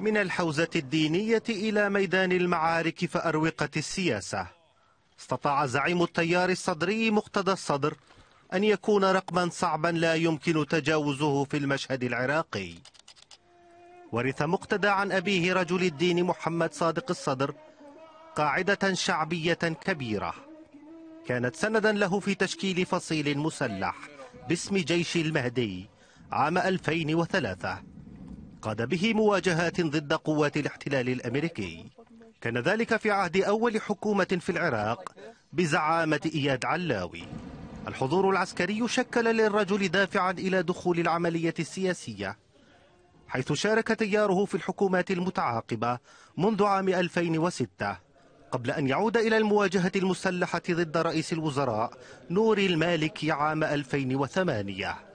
من الحوزة الدينية إلى ميدان المعارك فأروقة السياسة استطاع زعيم التيار الصدري مقتدى الصدر أن يكون رقما صعبا لا يمكن تجاوزه في المشهد العراقي ورث مقتدى عن أبيه رجل الدين محمد صادق الصدر قاعدة شعبية كبيرة كانت سندا له في تشكيل فصيل مسلح باسم جيش المهدي عام 2003 قاد به مواجهات ضد قوات الاحتلال الأمريكي كان ذلك في عهد أول حكومة في العراق بزعامة إياد علاوي الحضور العسكري شكل للرجل دافعا إلى دخول العملية السياسية حيث شارك تياره في الحكومات المتعاقبة منذ عام 2006 قبل أن يعود إلى المواجهة المسلحة ضد رئيس الوزراء نوري المالكي عام 2008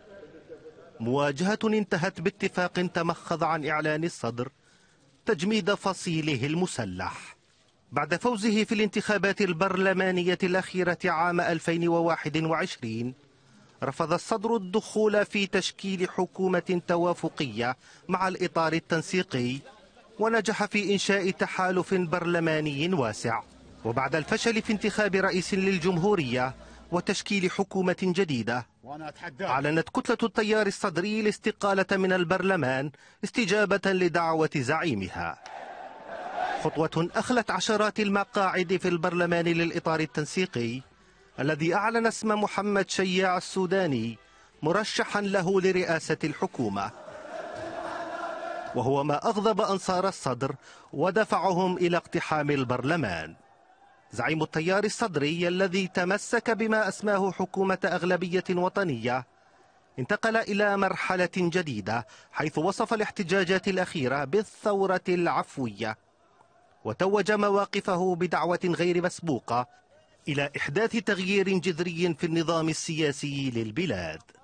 مواجهة انتهت باتفاق تمخض عن إعلان الصدر تجميد فصيله المسلح بعد فوزه في الانتخابات البرلمانية الأخيرة عام 2021 رفض الصدر الدخول في تشكيل حكومة توافقية مع الإطار التنسيقي ونجح في إنشاء تحالف برلماني واسع وبعد الفشل في انتخاب رئيس للجمهورية وتشكيل حكومة جديدة أعلنت كتلة التيار الصدري الاستقالة من البرلمان استجابة لدعوة زعيمها خطوة أخلت عشرات المقاعد في البرلمان للإطار التنسيقي الذي أعلن اسم محمد شياع السوداني مرشحا له لرئاسة الحكومة وهو ما أغضب أنصار الصدر ودفعهم إلى اقتحام البرلمان زعيم التيار الصدري الذي تمسك بما أسماه حكومة أغلبية وطنية انتقل إلى مرحلة جديدة حيث وصف الاحتجاجات الأخيرة بالثورة العفوية وتوج مواقفه بدعوة غير مسبوقة إلى إحداث تغيير جذري في النظام السياسي للبلاد